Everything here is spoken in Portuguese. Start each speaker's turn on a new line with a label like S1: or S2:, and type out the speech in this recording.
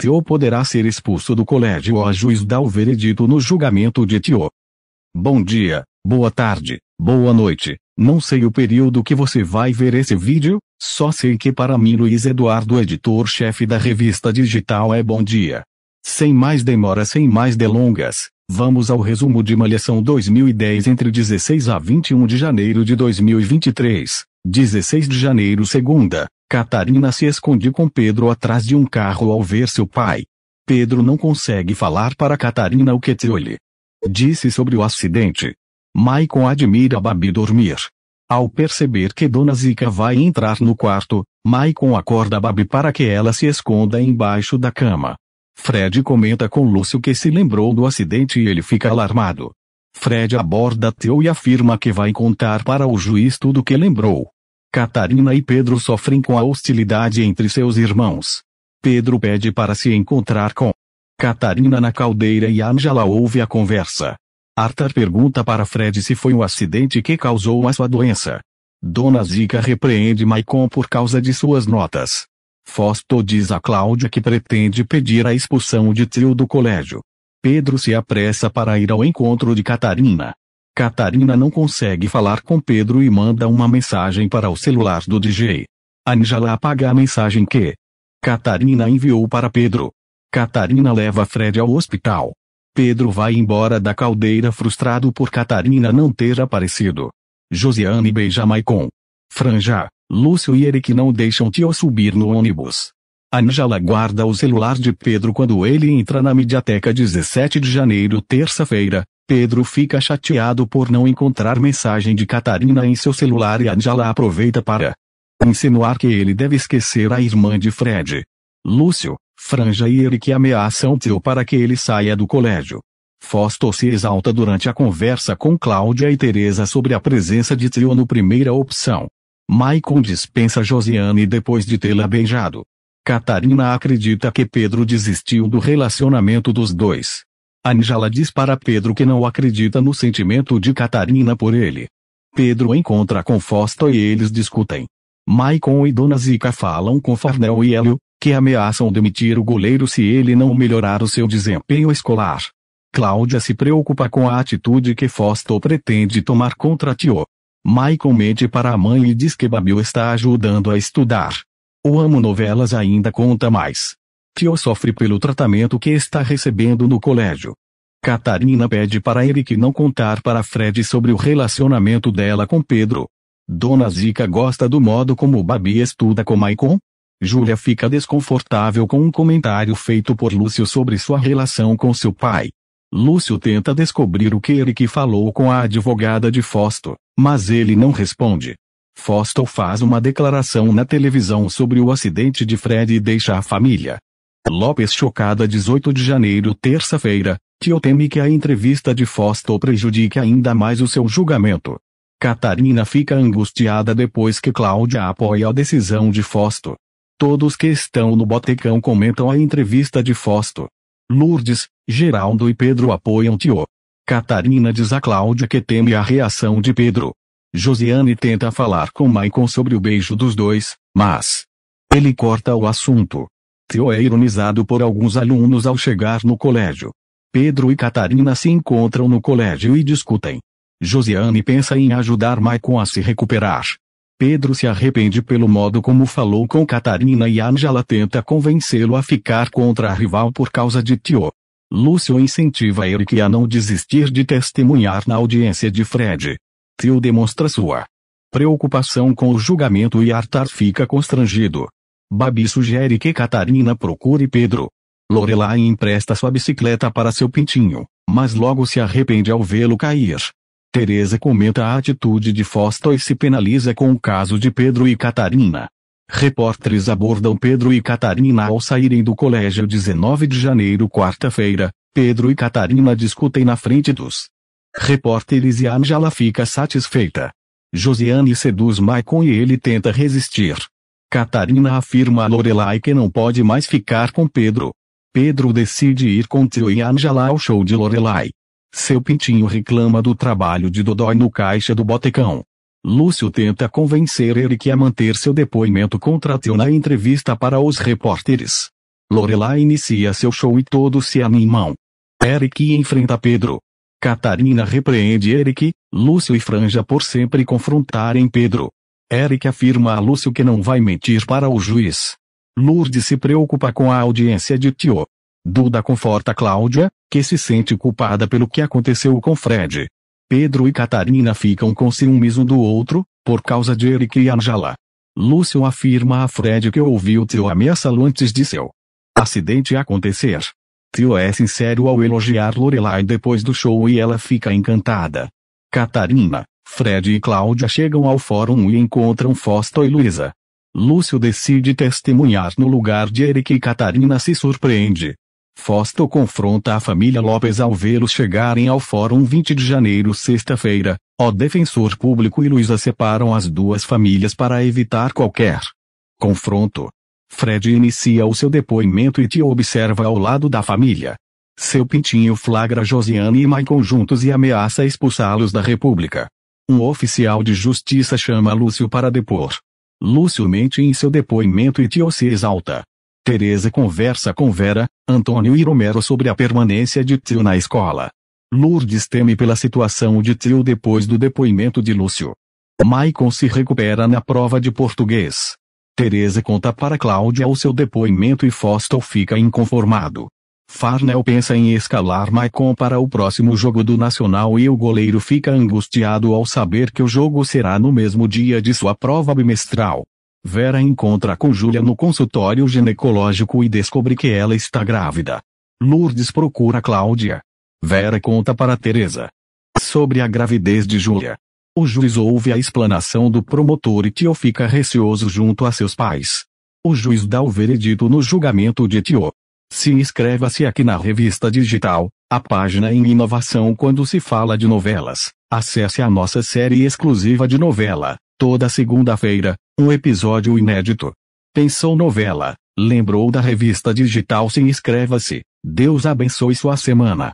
S1: Tio poderá ser expulso do colégio ou a juiz dá o veredito no julgamento de Tio. Bom dia, boa tarde, boa noite. Não sei o período que você vai ver esse vídeo, só sei que para mim Luiz Eduardo editor-chefe da revista digital é bom dia. Sem mais demora, sem mais delongas, vamos ao resumo de Malhação 2010 entre 16 a 21 de janeiro de 2023, 16 de janeiro segunda, Catarina se esconde com Pedro atrás de um carro ao ver seu pai. Pedro não consegue falar para Catarina o que Tioli disse sobre o acidente. Maicon admira Babi dormir. Ao perceber que Dona Zica vai entrar no quarto, Maicon acorda Babi para que ela se esconda embaixo da cama. Fred comenta com Lúcio que se lembrou do acidente e ele fica alarmado. Fred aborda Theo e afirma que vai contar para o juiz tudo que lembrou. Catarina e Pedro sofrem com a hostilidade entre seus irmãos. Pedro pede para se encontrar com Catarina na caldeira e Angela ouve a conversa. Arthur pergunta para Fred se foi o um acidente que causou a sua doença. Dona Zica repreende Maicon por causa de suas notas. Fosto diz a Cláudia que pretende pedir a expulsão de tio do colégio. Pedro se apressa para ir ao encontro de Catarina. Catarina não consegue falar com Pedro e manda uma mensagem para o celular do DJ. Anjala apaga a mensagem que Catarina enviou para Pedro. Catarina leva Fred ao hospital. Pedro vai embora da caldeira frustrado por Catarina não ter aparecido. Josiane beija Maicon. Franja, Lúcio e Eric não deixam Tio subir no ônibus. Anjala guarda o celular de Pedro quando ele entra na mediateca 17 de janeiro, terça-feira, Pedro fica chateado por não encontrar mensagem de Catarina em seu celular e Angela aproveita para insinuar que ele deve esquecer a irmã de Fred. Lúcio, Franja e Eric ameaçam Tio para que ele saia do colégio. Fosto se exalta durante a conversa com Cláudia e Teresa sobre a presença de Tio no primeira opção. Maicon dispensa Josiane depois de tê-la beijado. Catarina acredita que Pedro desistiu do relacionamento dos dois. Anjala diz para Pedro que não acredita no sentimento de Catarina por ele. Pedro encontra com Fosto e eles discutem. Maicon e Dona Zica falam com Farnel e Hélio, que ameaçam demitir o goleiro se ele não melhorar o seu desempenho escolar. Cláudia se preocupa com a atitude que Fosto pretende tomar contra Tio. Maicon mente para a mãe e diz que Babil está ajudando a estudar. O Amo Novelas ainda conta mais. Tio sofre pelo tratamento que está recebendo no colégio. Catarina pede para Eric não contar para Fred sobre o relacionamento dela com Pedro. Dona Zica gosta do modo como Babi estuda com Maicon. Júlia fica desconfortável com um comentário feito por Lúcio sobre sua relação com seu pai. Lúcio tenta descobrir o que Eric falou com a advogada de Fausto, mas ele não responde. Fausto faz uma declaração na televisão sobre o acidente de Fred e deixa a família. Lopes chocada 18 de janeiro terça-feira, Tio teme que a entrevista de Fausto prejudique ainda mais o seu julgamento. Catarina fica angustiada depois que Cláudia apoia a decisão de Fausto. Todos que estão no botecão comentam a entrevista de Fausto. Lourdes, Geraldo e Pedro apoiam Tio. Catarina diz a Cláudia que teme a reação de Pedro. Josiane tenta falar com Maicon sobre o beijo dos dois, mas ele corta o assunto. Theo é ironizado por alguns alunos ao chegar no colégio. Pedro e Catarina se encontram no colégio e discutem. Josiane pensa em ajudar Maicon a se recuperar. Pedro se arrepende pelo modo como falou com Catarina e Angela tenta convencê-lo a ficar contra a rival por causa de Tio. Lúcio incentiva Eric a não desistir de testemunhar na audiência de Fred. Tio demonstra sua preocupação com o julgamento e Arthur fica constrangido. Babi sugere que Catarina procure Pedro. Lorelai empresta sua bicicleta para seu pintinho, mas logo se arrepende ao vê-lo cair. Teresa comenta a atitude de Fausto e se penaliza com o caso de Pedro e Catarina. Repórteres abordam Pedro e Catarina ao saírem do colégio 19 de janeiro, quarta-feira. Pedro e Catarina discutem na frente dos repórteres e Angela fica satisfeita. Josiane seduz Maicon e ele tenta resistir. Catarina afirma a Lorelai que não pode mais ficar com Pedro. Pedro decide ir com Tio e Angela ao show de Lorelai. Seu pintinho reclama do trabalho de Dodói no caixa do botecão. Lúcio tenta convencer Eric a manter seu depoimento contra Tio na entrevista para os repórteres. Lorelai inicia seu show e todos se animam. Eric enfrenta Pedro. Catarina repreende Eric, Lúcio e Franja por sempre confrontarem Pedro. Eric afirma a Lúcio que não vai mentir para o juiz. Lourdes se preocupa com a audiência de Tio. Duda conforta Cláudia, que se sente culpada pelo que aconteceu com Fred. Pedro e Catarina ficam com ciúmes um do outro, por causa de Eric e Angela. Lúcio afirma a Fred que ouviu Tio ameaçá-lo antes de seu acidente acontecer. Tio é sincero ao elogiar Lorelai depois do show e ela fica encantada. Catarina, Fred e Cláudia chegam ao fórum e encontram Fosta e Luísa. Lúcio decide testemunhar no lugar de Eric e Catarina se surpreende. Fosta confronta a família Lopes ao vê-los chegarem ao Fórum 20 de janeiro, sexta-feira. O defensor público e Luísa separam as duas famílias para evitar qualquer confronto. Fred inicia o seu depoimento e te observa ao lado da família. Seu pintinho flagra Josiane e Maicon juntos e ameaça expulsá-los da República. Um oficial de justiça chama Lúcio para depor. Lúcio mente em seu depoimento e Tio se exalta. Teresa conversa com Vera, Antônio e Romero sobre a permanência de Tio na escola. Lourdes teme pela situação de Tio depois do depoimento de Lúcio. Maicon se recupera na prova de português. Teresa conta para Cláudia o seu depoimento e Fostel fica inconformado. Farnell pensa em escalar Maicon para o próximo jogo do Nacional e o goleiro fica angustiado ao saber que o jogo será no mesmo dia de sua prova bimestral. Vera encontra com Júlia no consultório ginecológico e descobre que ela está grávida. Lourdes procura Cláudia. Vera conta para Teresa sobre a gravidez de Júlia. O juiz ouve a explanação do promotor e Tio fica receoso junto a seus pais. O juiz dá o veredito no julgamento de Tio. Se inscreva-se aqui na revista digital, a página em inovação quando se fala de novelas. Acesse a nossa série exclusiva de novela, toda segunda-feira, um episódio inédito. Pensou novela? Lembrou da revista digital? Se inscreva-se. Deus abençoe sua semana.